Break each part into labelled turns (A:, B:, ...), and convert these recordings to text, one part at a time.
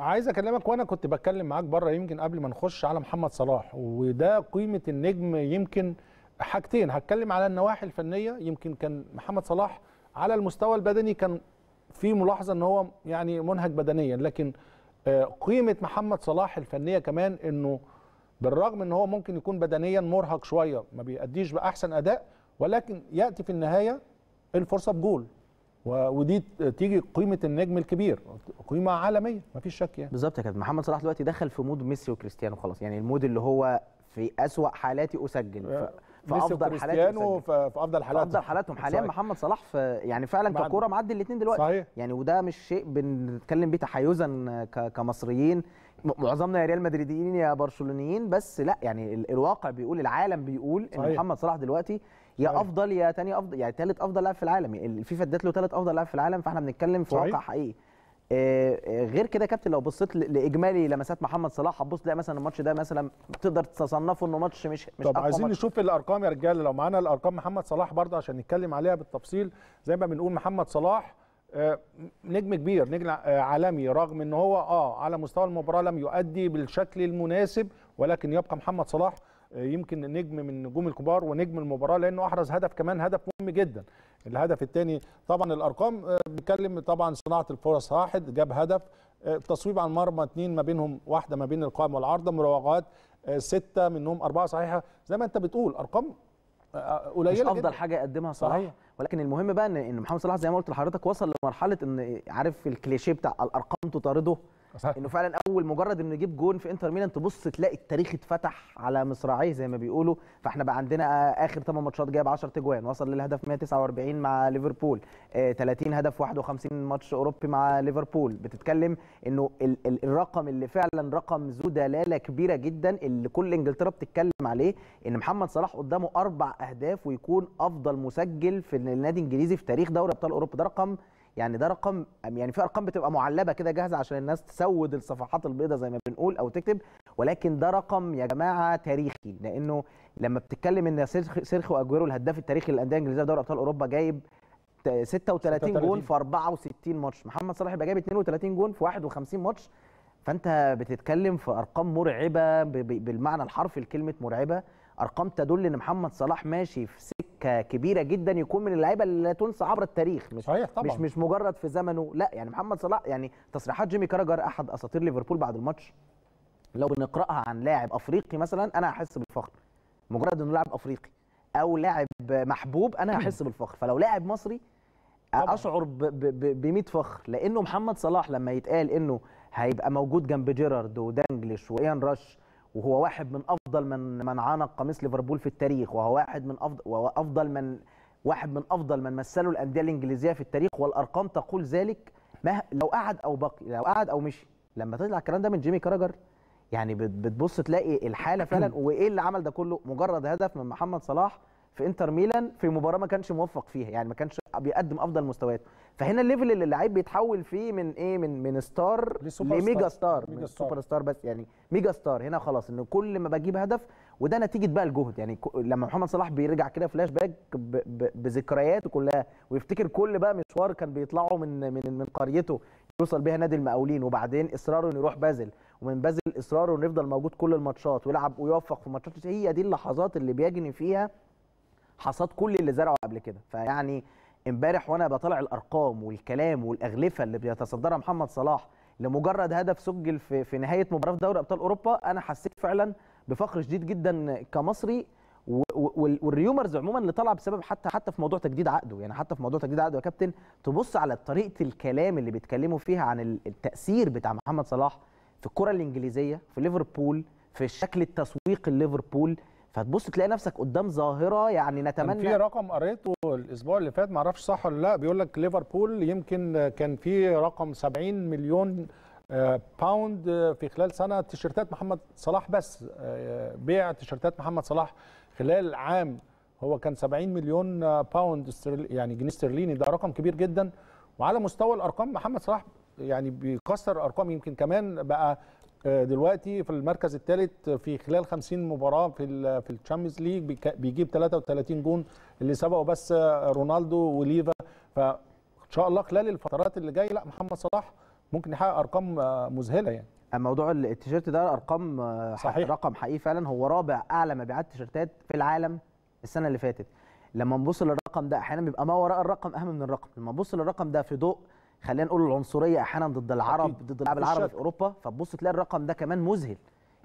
A: عايز اكلمك وانا كنت بتكلم معاك بره يمكن قبل ما نخش على محمد صلاح وده قيمه النجم يمكن حاجتين هتكلم على النواحي الفنيه يمكن كان محمد صلاح على المستوى البدني كان في ملاحظه ان هو يعني منهك بدنيا لكن آه، قيمه محمد صلاح الفنيه كمان انه بالرغم ان هو ممكن يكون بدنيا مرهق شويه ما بيأديش باحسن اداء ولكن ياتي في النهايه الفرصه
B: بجول ودي تيجي قيمه النجم الكبير قيمه عالميه مفيش شك يعني بالظبط يا كابتن محمد صلاح دلوقتي دخل في مود ميسي وكريستيانو خلاص يعني المود اللي هو في اسوا حالاتي اسجل ف... آه، في افضل حالاتهم
A: في افضل حالاتهم افضل حالاتهم حاليا محمد
B: صلاح في يعني فعلا ككوره معدي الاثنين دلوقتي صحيح. يعني وده مش شيء بنتكلم بيه تحيزا كمصريين معظمنا يا ريال مدريديين يا برشلونيين بس لا يعني الواقع بيقول العالم بيقول صحيح. ان محمد صلاح دلوقتي يا طيب. افضل يا ثاني افضل يعني ثالث افضل لاعب في العالم الفيفا ادت له ثالث افضل لاعب في العالم فاحنا بنتكلم في طيب. واقع حقيقي آه، آه، غير كده كابتن لو بصيت لاجمالي لمسات محمد صلاح هتبص تلاقي مثلا الماتش ده مثلا تقدر تصنفه انه ماتش مش مش طب عايزين ماتش.
A: نشوف الارقام يا رجاله لو معانا الارقام محمد صلاح برضه عشان نتكلم عليها بالتفصيل زي ما بنقول محمد صلاح آه، نجم كبير نجم عالمي رغم ان هو اه على مستوى المباراه لم يؤدي بالشكل المناسب ولكن يبقى محمد صلاح يمكن نجم من نجوم الكبار ونجم المباراه لانه احرز هدف كمان هدف مهم جدا الهدف الثاني طبعا الارقام آه، بيتكلم طبعا صناعه الفرص واحد جاب هدف آه، تصويب على المرمى اثنين ما بينهم واحده ما بين القائم والعارضه مراوغات آه، سته منهم اربعه صحيحه
B: زي ما انت بتقول ارقام
A: قليله مش افضل جداً. حاجه
B: يقدمها صلاح صحيح. ولكن المهم بقى ان محمد صلاح زي ما قلت لحضرتك وصل لمرحله ان عارف الكليشيه بتاع الارقام تطارده انه فعلا اول مجرد انه يجيب جون في انتر ميلان تبص تلاقي التاريخ اتفتح على مصراعيه زي ما بيقولوا فاحنا بقى عندنا آه، اخر 8 ماتشات جايب 10 اجوان وصل للهدف 149 مع ليفربول 30 آه، هدف 51 ماتش اوروبي مع ليفربول بتتكلم انه الرقم اللي فعلا رقم ذو دلاله كبيره جدا اللي كل انجلترا بتتكلم عليه ان محمد صلاح قدامه اربع اهداف ويكون افضل مسجل في النادي الانجليزي في تاريخ دوري ابطال اوروبا ده رقم يعني ده رقم يعني في ارقام بتبقى معلبه كده جاهزه عشان الناس تسود الصفحات البيضاء زي ما بنقول او تكتب ولكن ده رقم يا جماعه تاريخي لانه لما بتتكلم ان سيرخو اجويرو الهداف التاريخي للانديه الانجليزيه في دوري ابطال اوروبا جايب 36 جول في 64 ماتش محمد صلاح يبقى جايب 32 جول في 51 ماتش فانت بتتكلم في ارقام مرعبه بالمعنى الحرفي لكلمه مرعبه ارقام تدل ان محمد صلاح ماشي في كبيره جدا يكون من اللعيبه اللي لا تنسى عبر التاريخ مش صحيح طبعا. مش مش مجرد في زمنه لا يعني محمد صلاح يعني تصريحات جيمي كاراجر احد اساطير ليفربول بعد الماتش لو بنقراها عن لاعب افريقي مثلا انا هحس بالفخر مجرد انه لاعب افريقي او لاعب محبوب انا هحس بالفخر فلو لاعب مصري طبعا. اشعر ب 100 فخر لانه محمد صلاح لما يتقال انه هيبقى موجود جنب جيرارد ودانجلش وايان راش وهو واحد من افضل من من عانق قميص ليفربول في التاريخ وهو واحد من افضل وهو افضل من واحد من افضل من مثلوا الانديه الانجليزيه في التاريخ والارقام تقول ذلك مه... لو قعد او بقي لو قعد او مشي لما تطلع الكلام ده من جيمي كراجر يعني بتبص تلاقي الحاله فعلا وايه اللي عمل ده كله مجرد هدف من محمد صلاح في انتر ميلان في مباراه ما كانش موفق فيها يعني ما كانش بيقدم افضل مستوياته فهنا الليفل اللي اللعيب بيتحول فيه من ايه من من ستار لميجا ستار ميجا سوبر ستار بس يعني ميجا ستار هنا خلاص ان كل ما بجيب هدف وده نتيجه بقى الجهد يعني لما محمد صلاح بيرجع كده فلاش باك بذكرياته كلها ويفتكر كل بقى مشوار كان بيطلعه من من من قريته يوصل بيها نادي المقاولين وبعدين اصراره انه يروح بازل ومن بازل اصراره انه يفضل موجود كل الماتشات ويلعب ويوفق في ماتشات هي دي اللحظات اللي بيجني فيها حصاد كل اللي زرعه قبل كده فيعني امبارح وانا بطلع الارقام والكلام والاغلفه اللي بيتصدرها محمد صلاح لمجرد هدف سجل في في نهايه مباراه في دوري ابطال اوروبا انا حسيت فعلا بفخر شديد جدا كمصري والريومرز عموما اللي طالعه بسبب حتى حتى في موضوع تجديد عقده يعني حتى في موضوع تجديد عقده يا كابتن تبص على طريقه الكلام اللي بيتكلموا فيها عن التاثير بتاع محمد صلاح في الكره الانجليزيه في ليفربول في الشكل التسويق ليفربول فتبص تلاقي نفسك قدام ظاهره يعني نتمنى في رقم
A: قريته الاسبوع اللي فات معرفش صح ولا لا بيقول لك ليفربول يمكن كان في رقم 70 مليون باوند آه، آه، في خلال سنه تيشيرتات محمد صلاح بس آه، بيع تيشيرتات محمد صلاح خلال عام هو كان 70 مليون باوند يعني جنيه استرليني ده رقم كبير جدا وعلى مستوى الارقام محمد صلاح يعني بيكسر ارقام يمكن كمان بقى آه، دلوقتي في المركز الثالث في خلال 50 مباراه في في الشامبيونز ليج بيجيب 33 جون اللي سبقوا بس آه، رونالدو وليفا
B: فان شاء الله خلال الفترات اللي جايه لا محمد صلاح ممكن يحقق ارقام آه، مذهله يعني موضوع التيشيرت ده ارقام صحيح رقم حقيقي فعلا هو رابع اعلى مبيعات تيشيرتات في العالم السنه اللي فاتت لما نبص للرقم ده احيانا بيبقى ما وراء الرقم اهم من الرقم لما نبص للرقم ده في ضوء خلينا نقول العنصريه احيانا ضد العرب أكيد. ضد اللاعب العربي في اوروبا فتبص تلاقي الرقم ده كمان مذهل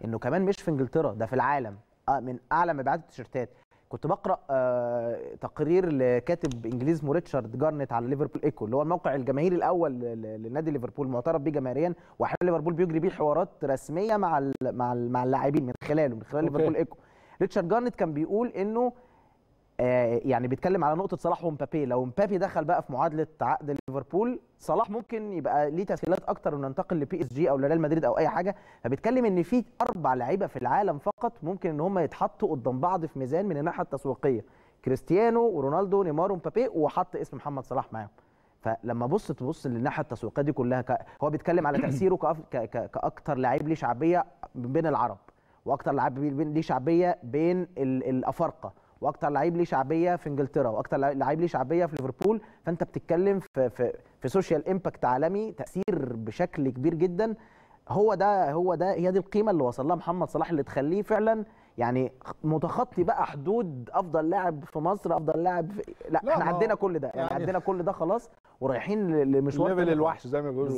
B: انه كمان مش في انجلترا ده في العالم آه، من اعلى مبيعات التيشيرتات كنت بقرا آه، تقرير لكاتب انجليز ريتشارد جارنت على ليفربول ايكو اللي هو الموقع الجماهيري الاول لنادي ليفربول معترف بيه جماهيريا واحيانا ليفربول بيجري بيه حوارات رسميه مع مع مع اللاعبين من خلاله من خلال ليفربول ايكو ريتشارد جارنت كان بيقول انه آه، يعني بيتكلم على نقطه صلاح ومبابي لو مبابي دخل بقى في معادله عقد ليفربول صلاح ممكن يبقى ليه تسهيلات اكتر وننتقل لبي اس جي او لريال مدريد او اي حاجه فبيتكلم ان في اربع لعيبه في العالم فقط ممكن ان هم يتحطوا قدام بعض في ميزان من الناحيه التسويقيه كريستيانو ورونالدو نيمار ومبابي وحط اسم محمد صلاح معاهم فلما بص تبص للناحيه التسويقيه دي كلها ك... هو بيتكلم على تاثيره كأف... ك... ك... كاكتر لعيب ليه شعبيه بين العرب واكتر لعيب ليه شعبيه بين الافارقه واكتر لعيب ليه شعبيه في انجلترا واكتر لعيب ليه شعبيه في ليفربول فانت بتتكلم في في في سوشيال امباكت عالمي تاثير بشكل كبير جدا هو ده هو ده هي دي القيمه اللي وصل لها محمد صلاح اللي تخليه فعلا يعني متخطي بقى حدود افضل لاعب في مصر افضل لاعب في... لا, لا احنا عندنا كل ده يعني, يعني كل ده خلاص ورايحين لمشوار ليفل الوحش
A: زي ما بيقولوا